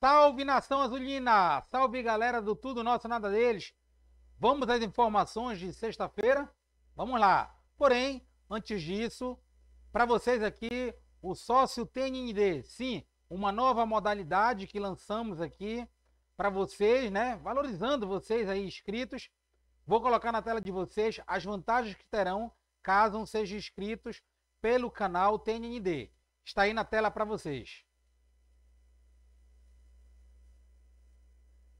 Salve nação azulina! Salve galera do Tudo Nosso Nada Deles! Vamos às informações de sexta-feira? Vamos lá! Porém, antes disso, para vocês aqui, o sócio TND, sim, uma nova modalidade que lançamos aqui para vocês, né? Valorizando vocês aí inscritos. Vou colocar na tela de vocês as vantagens que terão caso sejam inscritos pelo canal TND. Está aí na tela para vocês.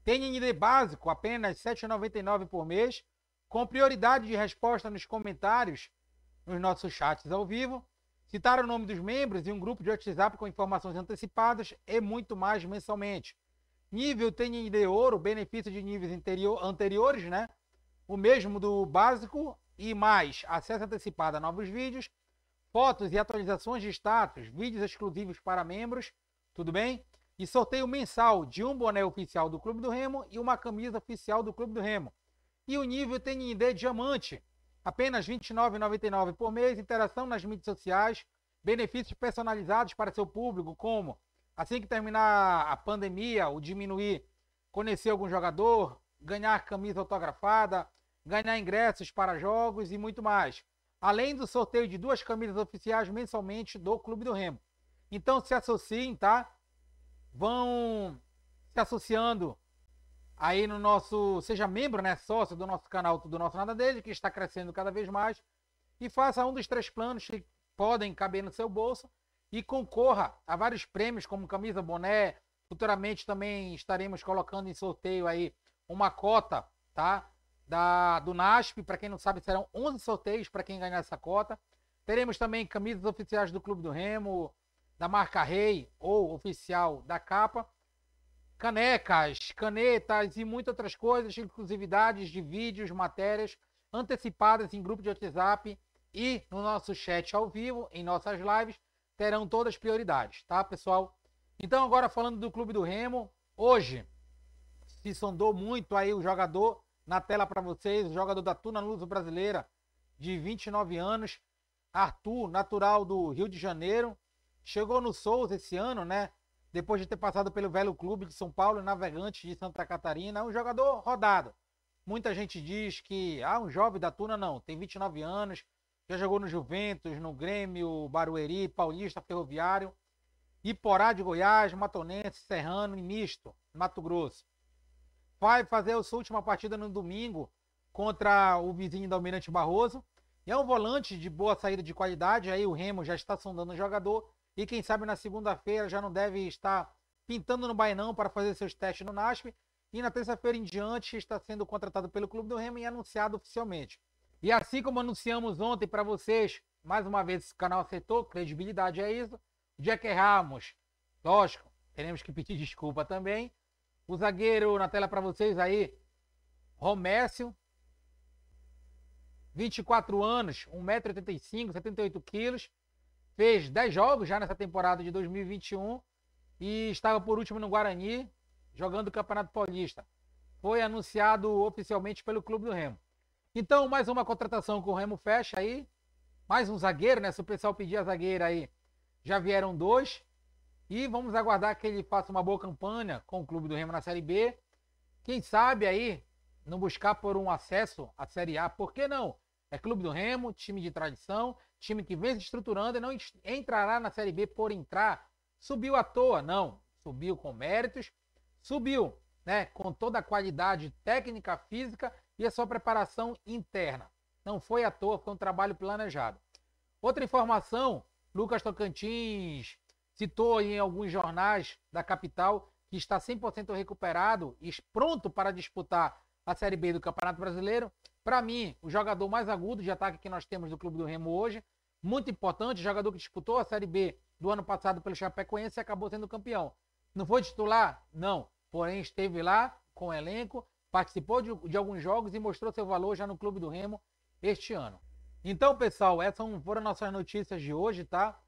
TND básico, apenas R$ 7,99 por mês, com prioridade de resposta nos comentários nos nossos chats ao vivo, citar o nome dos membros e um grupo de WhatsApp com informações antecipadas e muito mais mensalmente. Nível tem de ouro, benefício de níveis interior, anteriores, né? O mesmo do básico e mais acesso antecipado a novos vídeos, fotos e atualizações de status, vídeos exclusivos para membros, tudo bem? E sorteio mensal de um boné oficial do Clube do Remo e uma camisa oficial do Clube do Remo. E o nível TND Diamante, apenas R$ 29,99 por mês, interação nas mídias sociais, benefícios personalizados para seu público, como Assim que terminar a pandemia o diminuir, conhecer algum jogador, ganhar camisa autografada, ganhar ingressos para jogos e muito mais. Além do sorteio de duas camisas oficiais mensalmente do Clube do Remo. Então se associem, tá? Vão se associando aí no nosso. Seja membro, né? Sócio do nosso canal do Nosso Nada Dele, que está crescendo cada vez mais. E faça um dos três planos que podem caber no seu bolso e concorra a vários prêmios, como camisa, boné. Futuramente também estaremos colocando em sorteio aí uma cota, tá? Da, do NASP, para quem não sabe, serão 11 sorteios para quem ganhar essa cota. Teremos também camisas oficiais do Clube do Remo, da marca Rei ou oficial da capa, canecas, canetas e muitas outras coisas, exclusividades de vídeos, matérias antecipadas em grupo de WhatsApp e no nosso chat ao vivo, em nossas lives terão todas as prioridades, tá, pessoal? Então, agora falando do Clube do Remo, hoje se sondou muito aí o jogador na tela para vocês, o jogador da Tuna Luso Brasileira, de 29 anos, Arthur, natural do Rio de Janeiro, chegou no Souza esse ano, né? Depois de ter passado pelo Velho Clube de São Paulo, Navegante de Santa Catarina, um jogador rodado. Muita gente diz que, ah, um jovem da Tuna, não, tem 29 anos, já jogou no Juventus, no Grêmio, Barueri, Paulista, Ferroviário, Iporá de Goiás, Matonense, Serrano e Misto, Mato Grosso. Vai fazer a sua última partida no domingo contra o vizinho do Almirante Barroso. E é um volante de boa saída de qualidade, aí o Remo já está sondando o jogador. E quem sabe na segunda-feira já não deve estar pintando no Bainão para fazer seus testes no NASP. E na terça-feira em diante está sendo contratado pelo Clube do Remo e anunciado oficialmente. E assim como anunciamos ontem para vocês, mais uma vez esse canal aceitou, credibilidade é isso. O dia que lógico, teremos que pedir desculpa também. O zagueiro na tela para vocês aí, Romércio, 24 anos, 1,85m, 78kg, fez 10 jogos já nessa temporada de 2021 e estava por último no Guarani, jogando o Campeonato Paulista. Foi anunciado oficialmente pelo Clube do Remo. Então, mais uma contratação com o Remo fecha aí. Mais um zagueiro, né? Se o pessoal pedir a zagueira aí, já vieram dois. E vamos aguardar que ele faça uma boa campanha com o clube do Remo na Série B. Quem sabe aí não buscar por um acesso à Série A, por que não? É clube do Remo, time de tradição, time que vem se estruturando e não entrará na Série B por entrar. Subiu à toa, não. Subiu com méritos, subiu né, com toda a qualidade técnica, física e a sua preparação interna. Não foi à toa, foi um trabalho planejado. Outra informação, Lucas Tocantins citou em alguns jornais da capital que está 100% recuperado e pronto para disputar a Série B do Campeonato Brasileiro. Para mim, o jogador mais agudo de ataque que nós temos do Clube do Remo hoje, muito importante, jogador que disputou a Série B do ano passado pelo Chapecoense e acabou sendo campeão. Não foi titular? Não porém esteve lá com o elenco, participou de, de, alguns jogos e mostrou seu valor já no Clube do Remo este ano. Então, pessoal, essas foram nossas notícias de hoje, tá?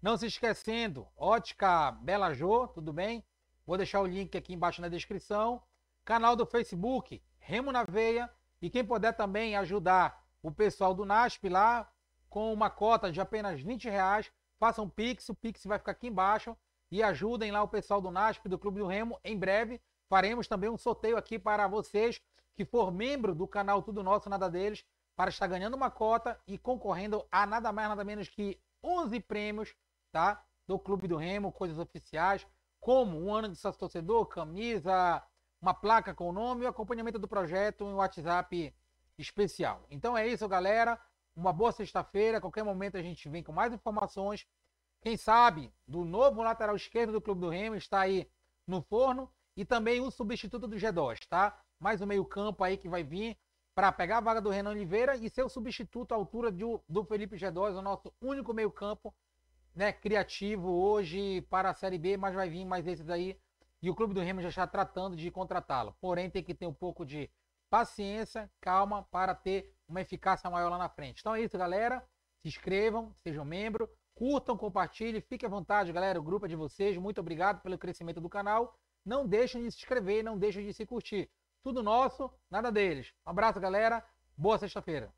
Não se esquecendo, Ótica Bela Jô, tudo bem? Vou deixar o link aqui embaixo na descrição. Canal do Facebook, Remo na Veia. E quem puder também ajudar o pessoal do NASP lá com uma cota de apenas 20 reais, faça um Pix, o Pix vai ficar aqui embaixo e ajudem lá o pessoal do NASP, do Clube do Remo. Em breve faremos também um sorteio aqui para vocês que for membro do canal Tudo Nosso Nada Deles, para estar ganhando uma cota e concorrendo a nada mais nada menos que 11 prêmios, tá? Do Clube do Remo, coisas oficiais, como um ano de sócio torcedor, camisa, uma placa com o nome e o acompanhamento do projeto em WhatsApp especial. Então é isso, galera. Uma boa sexta-feira. Qualquer momento a gente vem com mais informações. Quem sabe do novo lateral esquerdo do Clube do Remo está aí no forno e também o substituto do G2, tá? Mais um meio-campo aí que vai vir para pegar a vaga do Renan Oliveira e ser o substituto à altura do, do Felipe G2, o nosso único meio-campo né, criativo hoje para a Série B, mas vai vir mais esses aí. E o Clube do Remo já está tratando de contratá-lo. Porém, tem que ter um pouco de paciência, calma, para ter uma eficácia maior lá na frente. Então é isso, galera. Se inscrevam, sejam membro. Curtam, compartilhem, fiquem à vontade, galera. O grupo é de vocês. Muito obrigado pelo crescimento do canal. Não deixem de se inscrever, não deixem de se curtir. Tudo nosso, nada deles. Um abraço, galera. Boa sexta-feira.